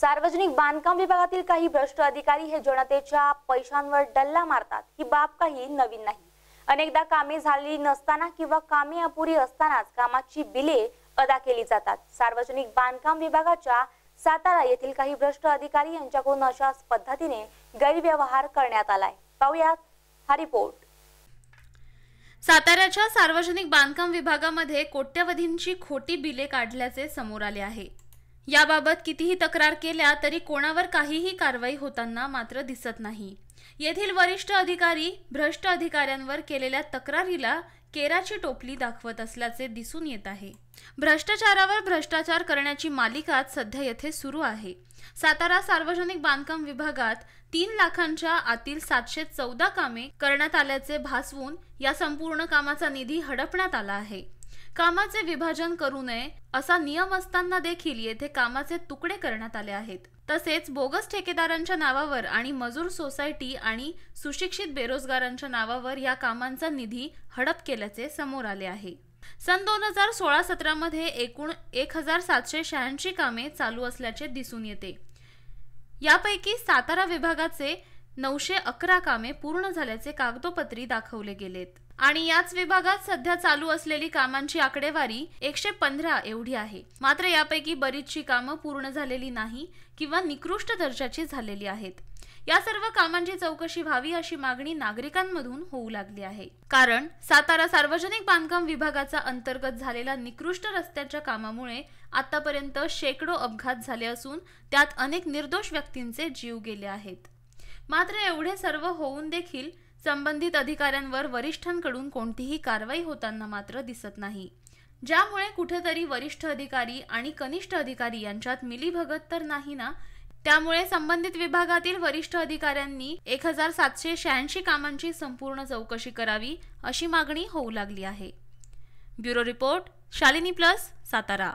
सार्वजनिक बांधकाम विभागातील काही भ्रष्ट अधिकारी हे जनतेच्या पैशांवर डल्ला मारतात ही बाब काही नवीन नाही अनेकदा कामे झालेली नसताना किंवा कामे अपुरी असतानाच कामाची बिले अदा केली जातात सार्वजनिक बांधकाम विभागाच्या सातारा येथील काही भ्रष्ट अधिकारी यांच्याकडून अशाच पद्धतीने गैरव्यवहार करण्यात आलाय पाहुयात हा रिपोर्ट साताऱ्याच्या सार्वजनिक बांधकाम विभागामध्ये कोट्यवधींची खोटी बिले काढल्याचे समोर आले आहे याबाबत कितीही तक्रार केल्या तरी कोणावर काहीही कारवाई होताना मात्र दिसत नाही येथील वरिष्ठ अधिकारी भ्रष्ट अधिकाऱ्यांवर केलेल्या तक्रारीला केराची टोपली दाखवत असल्याचे दिसून येत आहे भ्रष्टाचारावर भ्रष्टाचार करण्याची मालिका सध्या येथे सुरू आहे सातारा सार्वजनिक बांधकाम विभागात तीन लाखांच्या आतील सातशे चौदा कामे करण्यात आल्याचे भासवून या संपूर्ण कामाचा निधी हडपण्यात आला आहे कामाचे विभाजन करू नये असा नियम असताना देखील येथे कामाचे तुकडे करण्यात आले आहेत तसेच बोगस ठेकेदारांच्या नावावर आणि मजूर सोसायटी आणि सुशिक्षित बेरोजगारांच्या नावावर या कामांचा निधी हडप केल्याचे समोर आले आहे सन दोन हजार सोळा सतरामध्ये एकूण एक हजार सातशे शहाऐंशी कामे चालू असल्याचे दिसून येते यापैकी सातारा विभागाचे नऊशे अकरा कामे पूर्ण झाल्याचे कागदोपत्री दाखवले गेलेत आणि याच विभागात सध्या चालू असलेली कामांची आकडेवारी एकशे पंधरा एवढी आहे मात्र यापैकी बरीचशी कामं पूर्ण झालेली नाही किंवा निकृष्ट दर्जाची झालेली आहेत या सर्व कामांची चौकशी व्हावी अशी मागणी नागरिकांमधून होऊ लागली आहे कारण सातारा सार्वजनिक बांधकाम विभागाचा अंतर्गत झालेला निकृष्ट रस्त्याच्या कामामुळे आतापर्यंत शेकडो अपघात झाले असून त्यात अनेक निर्दोष व्यक्तींचे जीव गेले आहेत मात्र एवढे सर्व होऊन देखील संबंधित अधिकाऱ्यांवर वरिष्ठांकडून कोणतीही कारवाई होताना मात्र दिसत नाही ज्यामुळे कुठेतरी वरिष्ठ अधिकारी आणि कनिष्ठ अधिकारी यांच्यात मिलीभगत तर नाही ना त्यामुळे संबंधित विभागातील वरिष्ठ अधिकाऱ्यांनी एक हजार सातशे शहाऐंशी कामांची संपूर्ण चौकशी करावी अशी मागणी होऊ लागली आहे bureau report Shalini plus Satara